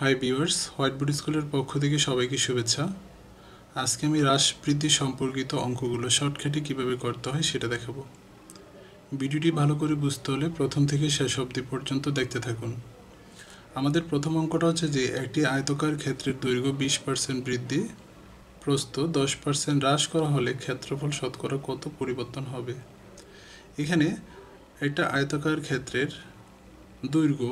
high বিওয়ার্স whiteboard স্কুলের পক্ষ থেকে সবাইকে শুভেচ্ছা আজকে আমি হ্রাস বৃদ্ধি সম্পর্কিত অঙ্কগুলো শর্টকাটে কীভাবে করতে হয় সেটা দেখাবো ভিডিওটি ভালো করে বুঝতে হলে প্রথম থেকে শেষ অবধি পর্যন্ত দেখতে থাকুন আমাদের প্রথম অঙ্কটা হচ্ছে যে একটি আয়তকার ক্ষেত্রের দৈর্ঘ্য বিশ পার্সেন্ট বৃদ্ধি প্রস্থ দশ পার্সেন্ট হ্রাস করা হলে ক্ষেত্রফল শতকরা কত পরিবর্তন হবে এখানে একটা আয়তকার ক্ষেত্রের দৈর্ঘ্য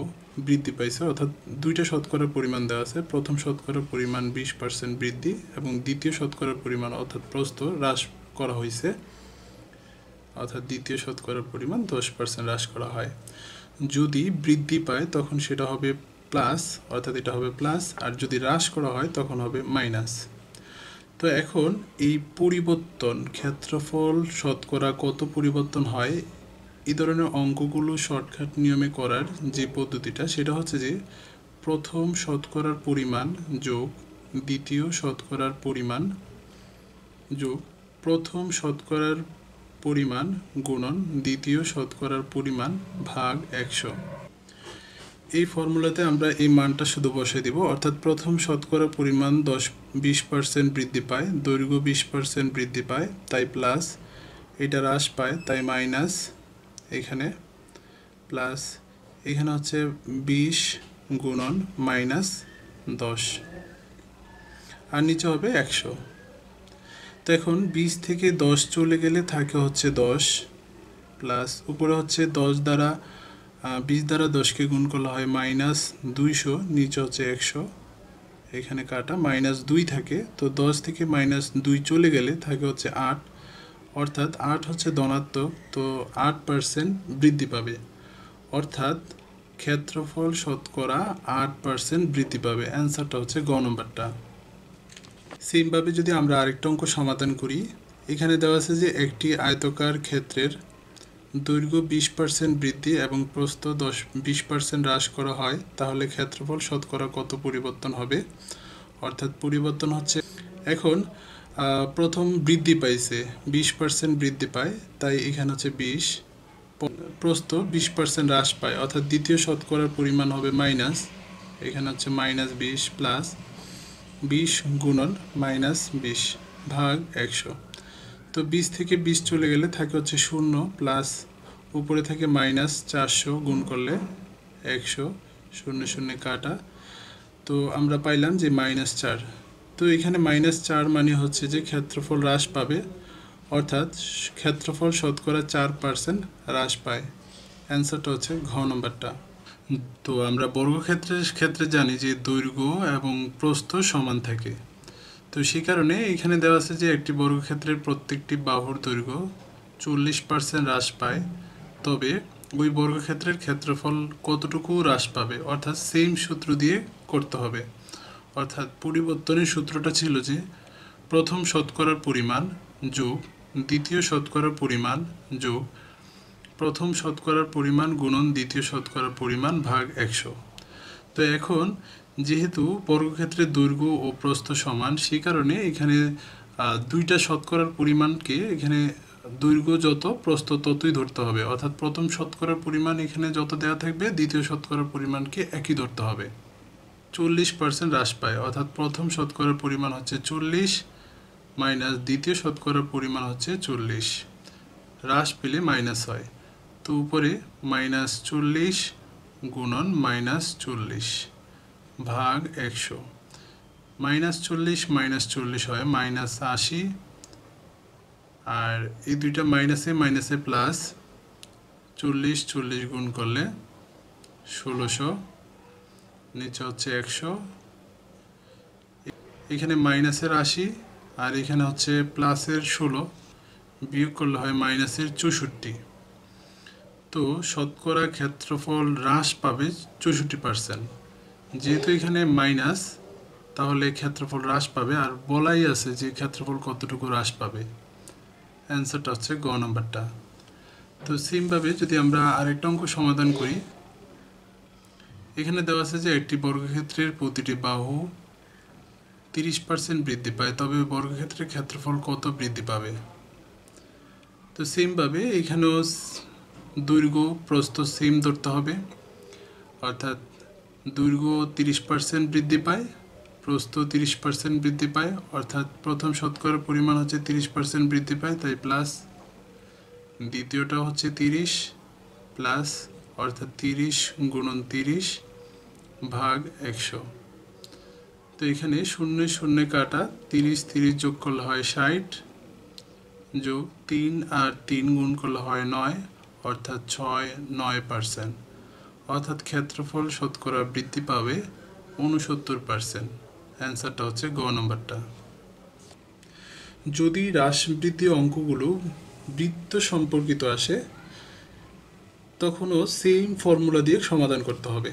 বৃদ্ধি পাইছে অর্থাৎ দুইটা শতকরা পরিমাণ দেওয়া আছে প্রথম শতকরা পরিমাণ বিশ পার্সেন্ট বৃদ্ধি এবং দ্বিতীয় শতকরার পরিমাণ অর্থাৎ প্রস্ত হ্রাস করা হয়েছে অর্থাৎ দ্বিতীয় শতকরার পরিমাণ দশ পার্সেন্ট হ্রাস করা হয় যদি বৃদ্ধি পায় তখন সেটা হবে প্লাস অর্থাৎ এটা হবে প্লাস আর যদি হ্রাস করা হয় তখন হবে মাইনাস তো এখন এই পরিবর্তন ক্ষেত্রফল শতকরা কত পরিবর্তন হয় এই ধরনের অঙ্কগুলো শর্টকাট নিয়মে করার যে পদ্ধতিটা সেটা হচ্ছে যে প্রথম শতকরার পরিমাণ যোগ দ্বিতীয় শতকরার পরিমাণ যোগ প্রথম শতকরার পরিমাণ গুণন দ্বিতীয় শতকরার পরিমাণ ভাগ একশো এই ফর্মুলাতে আমরা এই মানটা শুধু বসে দিব অর্থাৎ প্রথম শতকরা পরিমাণ দশ বিশ পার্সেন্ট বৃদ্ধি পায় দৈর্ঘ্য বিশ পার্সেন্ট বৃদ্ধি পায় তাই প্লাস এটা হ্রাস পায় তাই মাইনাস এখানে প্লাস এখানে হচ্ছে বিশ গুণন মাইনাস দশ আর নিচে হবে একশো তো এখন বিশ থেকে দশ চলে গেলে থাকে হচ্ছে দশ প্লাস উপরে হচ্ছে দশ দ্বারা বিশ দ্বারা দশকে গুণ করলে হয় মাইনাস দুইশো নিচে হচ্ছে একশো এখানে কাটা মাইনাস দুই থাকে তো দশ থেকে মাইনাস দুই চলে গেলে থাকে হচ্ছে আট অর্থাৎ আট হচ্ছে ধনাত্মক তো আট পার্সেন্ট বৃদ্ধি পাবে অর্থাৎ ক্ষেত্রফল শতকরা আট পার্সেন্ট বৃদ্ধি পাবে অ্যান্সারটা হচ্ছে গ নম্বরটা সেমভাবে যদি আমরা আরেকটা অঙ্ক সমাধান করি এখানে দেওয়া আছে যে একটি আয়তকার ক্ষেত্রের দৈর্ঘ্য বিশ পার্সেন্ট বৃদ্ধি এবং প্রস্থ দশ বিশ পার্সেন্ট হ্রাস করা হয় তাহলে ক্ষেত্রফল শতকরা কত পরিবর্তন হবে অর্থাৎ পরিবর্তন হচ্ছে এখন প্রথম বৃদ্ধি পাইছে বিশ পার্সেন্ট বৃদ্ধি পায় তাই এখানে হচ্ছে বিশ প্রস্ত বিশ পার্সেন্ট হ্রাস পায় অর্থাৎ দ্বিতীয় শতকরার পরিমাণ হবে মাইনাস এখানে হচ্ছে মাইনাস বিশ প্লাস বিশ গুণন মাইনাস বিশ ভাগ একশো তো বিশ থেকে বিশ চলে গেলে থাকে হচ্ছে শূন্য প্লাস উপরে থাকে মাইনাস চারশো গুণ করলে একশো শূন্য শূন্য কাটা তো আমরা পাইলাম যে মাইনাস চার তো এখানে মাইনাস চার মানে হচ্ছে যে ক্ষেত্রফল হ্রাস পাবে অর্থাৎ ক্ষেত্রফল শতকরা চার পার্সেন্ট হ্রাস পায় অ্যান্সারটা হচ্ছে ঘ নম্বরটা তো আমরা বর্গক্ষেত্রের ক্ষেত্রে জানি যে দৈর্ঘ্য এবং প্রস্থ সমান থাকে তো সেই কারণে এখানে দেওয়া আছে যে একটি বর্গক্ষেত্রের প্রত্যেকটি বাহুর দৈর্ঘ্য চল্লিশ পার্সেন্ট হ্রাস পায় তবে ওই বর্গক্ষেত্রের ক্ষেত্রফল কতটুকু হ্রাস পাবে অর্থাৎ সেম সূত্র দিয়ে করতে হবে অর্থাৎ পরিবর্তনের সূত্রটা ছিল যে প্রথম শতকরার পরিমাণ যোগ দ্বিতীয় শতকরার পরিমাণ যোগ প্রথম শতকরার পরিমাণ গুণন দ্বিতীয় শতকরার পরিমাণ ভাগ একশো তো এখন যেহেতু বর্গক্ষেত্রের দৈর্ঘ্য ও প্রস্থ সমান সেই কারণে এখানে দুইটা শতকরার পরিমাণকে এখানে দৈর্ঘ্য যত প্রস্থ ততই ধরতে হবে অর্থাৎ প্রথম শতকরার পরিমাণ এখানে যত দেওয়া থাকবে দ্বিতীয় শতকরার পরিমাণকে একই ধরতে হবে চল্লিশ পার্সেন্ট হ্রাস পায় অর্থাৎ প্রথম শতকরার পরিমাণ হচ্ছে চল্লিশ মাইনাস দ্বিতীয় শতকরার পরিমাণ হচ্ছে চল্লিশ হ্রাস পেলে মাইনাস হয় তো উপরে মাইনাস চল্লিশ গুণন মাইনাস চল্লিশ ভাগ একশো মাইনাস চল্লিশ মাইনাস চল্লিশ হয় মাইনাস আশি আর এই দুইটা মাইনাসে মাইনাসে প্লাস চল্লিশ চল্লিশ গুণ করলে ষোলোশো নিচে হচ্ছে একশো এখানে মাইনাসের আশি আর এখানে হচ্ছে প্লাসের ষোলো বিয়োগ করলে হয় মাইনাসের চৌষট্টি তো শতকরা ক্ষেত্রফল হ্রাস পাবে চৌষট্টি পার্সেন্ট যেহেতু এখানে মাইনাস তাহলে ক্ষেত্রফল হ্রাস পাবে আর বলাই আছে যে ক্ষেত্রফল কতটুকু হ্রাস পাবে অ্যান্সারটা হচ্ছে গ নম্বরটা তো সেমভাবে যদি আমরা আরেকটা অঙ্ক সমাধান করি এখানে দেওয়া আছে যে একটি বর্গক্ষেত্রের প্রতিটি বাহু তিরিশ পার্সেন্ট বৃদ্ধি পায় তবে বর্গক্ষেত্রের ক্ষেত্রফল কত বৃদ্ধি পাবে তো সেমভাবে এখানেও দৈর্ঘ্য প্রস্থ সেম ধরতে হবে অর্থাৎ দৈর্ঘ্য তিরিশ পার্সেন্ট বৃদ্ধি পায় প্রস্থ তিরিশ পার্সেন্ট বৃদ্ধি পায় অর্থাৎ প্রথম শতকরের পরিমাণ হচ্ছে তিরিশ পার্সেন্ট বৃদ্ধি পায় তাই প্লাস দ্বিতীয়টা হচ্ছে তিরিশ প্লাস অর্থাৎ তিরিশ গুণন তিরিশ ভাগ একশো তো এখানে শূন্য শূন্য কাটা তিরিশ তিরিশ যোগ করলে হয় ষাট যোগ তিন আর তিন গুণ করলে হয় নয় অর্থাৎ ছয় নয় পার্সেন্ট অর্থাৎ ক্ষেত্রফল শতকরা বৃদ্ধি পাবে উনসত্তর পার্সেন্ট অ্যান্সারটা হচ্ছে গ নম্বরটা যদি হ্রাস অঙ্কগুলো বৃত্ত সম্পর্কিত আসে তখনও সেম ফর্মুলা দিয়ে সমাধান করতে হবে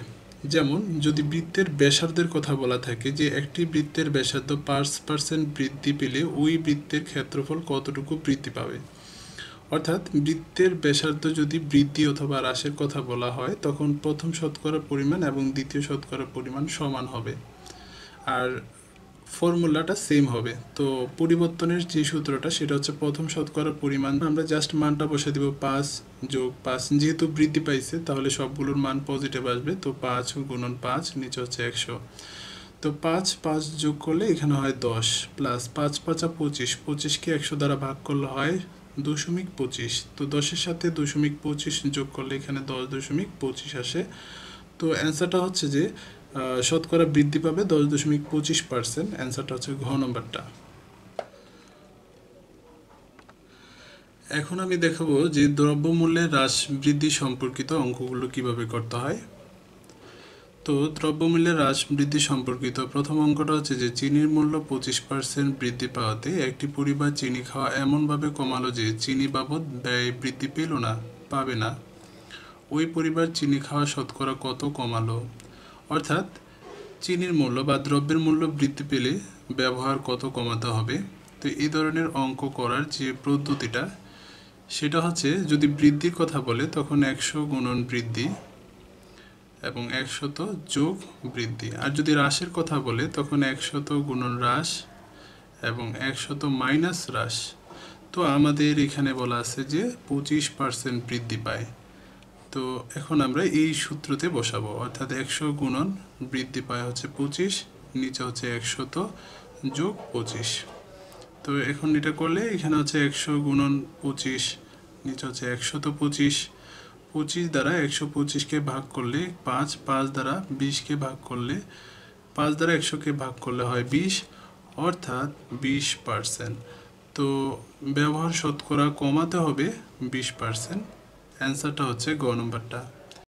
যেমন যদি বৃত্তের ব্যাসার্ধের কথা বলা থাকে যে একটি বৃত্তের ব্যাসার্ধ পাঁচ পার্সেন্ট বৃদ্ধি পেলে ওই বৃত্তের ক্ষেত্রফল কতটুকু বৃদ্ধি পাবে অর্থাৎ বৃত্তের ব্যাসার্ধ যদি বৃদ্ধি অথবা হ্রাসের কথা বলা হয় তখন প্রথম শতকরা পরিমাণ এবং দ্বিতীয় শতকরা পরিমাণ সমান হবে আর ফর্মুলাটা সেম হবে তো পরিবর্তনের যে সূত্রটা সেটা হচ্ছে প্রথম শতকরা পরিমাণ আমরা জাস্ট মানটা বসে দিব পাঁচ যোগ পাঁচ যেহেতু বৃদ্ধি পাইছে তাহলে সবগুলোর মান পজিটিভ আসবে তো পাঁচ গুণন পাঁচ নিচে হচ্ছে একশো তো পাঁচ পাঁচ যোগ করলে এখানে হয় দশ প্লাস পাঁচ পাঁচা পঁচিশ পঁচিশকে একশো দ্বারা ভাগ করলে হয় দশমিক পঁচিশ তো দশের সাথে দশমিক পঁচিশ যোগ করলে এখানে দশ দশমিক পঁচিশ আসে তো অ্যান্সারটা হচ্ছে যে শতকরা বৃদ্ধি পাবে দশ দশমিক পঁচিশ পার্সেন্ট অ্যান্সারটা হচ্ছে ঘ নম্বরটা এখন আমি দেখাবো যে দ্রব্যমূল্যের হ্রাস বৃদ্ধি সম্পর্কিত অঙ্কগুলো কিভাবে করতে হয় তো দ্রব্যমূল্যের হ্রাস বৃদ্ধি সম্পর্কিত প্রথম অঙ্কটা হচ্ছে যে চিনির মূল্য পঁচিশ পার্সেন্ট বৃদ্ধি পাওয়াতে একটি পরিবার চিনি খাওয়া এমনভাবে কমালো যে চিনি বাবদ ব্যয় বৃদ্ধি পেল না পাবে না ওই পরিবার চিনি খাওয়া শতকরা কত কমালো অর্থাৎ চিনির মূল্য বা দ্রব্যের মূল্য বৃদ্ধি পেলে ব্যবহার কত কমাতে হবে তো এই ধরনের অঙ্ক করার যে পদ্ধতিটা সেটা হচ্ছে যদি বৃদ্ধির কথা বলে তখন একশো গুণন বৃদ্ধি এবং একশত যোগ বৃদ্ধি আর যদি হ্রাসের কথা বলে তখন একশত গুণন হ্রাস এবং একশত মাইনাস হ্রাস তো আমাদের এখানে বলা আছে যে পঁচিশ পার্সেন্ট বৃদ্ধি পায় তো এখন আমরা এই সূত্রতে বসাবো অর্থাৎ একশো গুণন বৃদ্ধি পায় হচ্ছে পঁচিশ নিচে হচ্ছে একশত যোগ পঁচিশ তো এখন এটা করলে এখানে হচ্ছে একশো গুণন পঁচিশ নিচে হচ্ছে একশত পঁচিশ পঁচিশ দ্বারা একশো পঁচিশকে ভাগ করলে পাঁচ পাঁচ দ্বারা বিশকে ভাগ করলে পাঁচ দ্বারা একশোকে ভাগ করলে হয় বিশ অর্থাৎ বিশ পার্সেন্ট তো ব্যবহার শতকরা কমাতে হবে বিশ পার্সেন্ট অ্যান্সারটা হচ্ছে গ নম্বরটা